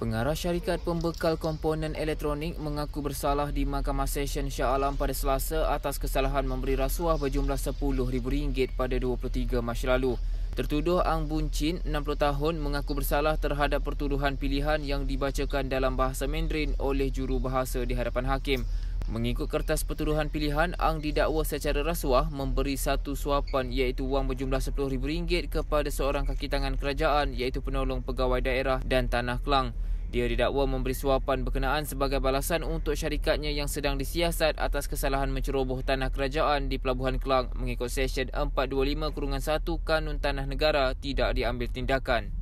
Pengarah syarikat pembekal komponen elektronik mengaku bersalah di Mahkamah Session Shah Alam pada Selasa atas kesalahan memberi rasuah berjumlah rm ringgit pada 23 Mac lalu. Tertuduh Ang Bun Chin, 60 tahun, mengaku bersalah terhadap pertuduhan pilihan yang dibacakan dalam bahasa Mandarin oleh juru bahasa di hadapan hakim. Mengikut kertas pertuduhan pilihan, Ang didakwa secara rasuah memberi satu suapan iaitu wang berjumlah rm ringgit kepada seorang kaki tangan kerajaan iaitu penolong pegawai daerah dan tanah kelang. Dia didakwa memberi suapan berkenaan sebagai balasan untuk syarikatnya yang sedang disiasat atas kesalahan menceroboh tanah kerajaan di Pelabuhan Kelang mengikut sesyen 425-1 Kanun Tanah Negara tidak diambil tindakan.